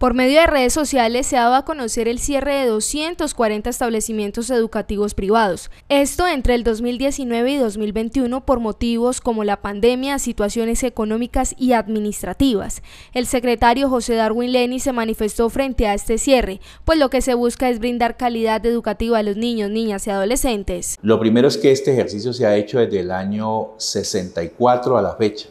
Por medio de redes sociales se dado a conocer el cierre de 240 establecimientos educativos privados, esto entre el 2019 y 2021 por motivos como la pandemia, situaciones económicas y administrativas. El secretario José Darwin Leni se manifestó frente a este cierre, pues lo que se busca es brindar calidad educativa a los niños, niñas y adolescentes. Lo primero es que este ejercicio se ha hecho desde el año 64 a la fecha.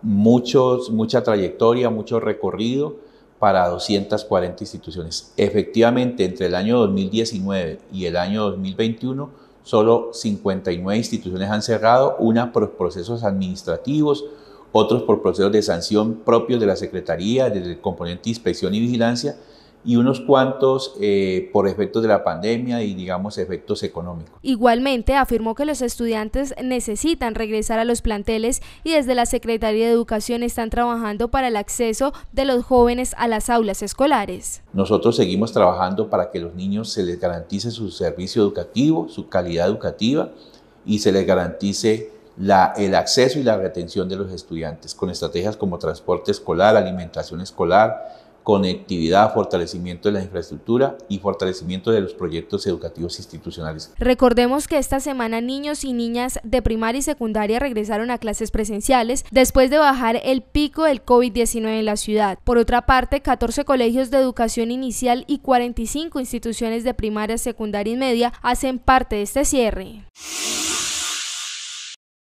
Muchos, mucha trayectoria, mucho recorrido para 240 instituciones. Efectivamente, entre el año 2019 y el año 2021, solo 59 instituciones han cerrado, una por procesos administrativos, otros por procesos de sanción propios de la Secretaría, del componente de inspección y vigilancia, y unos cuantos eh, por efectos de la pandemia y digamos efectos económicos. Igualmente afirmó que los estudiantes necesitan regresar a los planteles y desde la Secretaría de Educación están trabajando para el acceso de los jóvenes a las aulas escolares. Nosotros seguimos trabajando para que los niños se les garantice su servicio educativo, su calidad educativa y se les garantice el acceso y la retención de los estudiantes con estrategias como transporte escolar, alimentación escolar, conectividad, fortalecimiento de la infraestructura y fortalecimiento de los proyectos educativos institucionales. Recordemos que esta semana niños y niñas de primaria y secundaria regresaron a clases presenciales después de bajar el pico del COVID-19 en la ciudad. Por otra parte, 14 colegios de educación inicial y 45 instituciones de primaria, secundaria y media hacen parte de este cierre.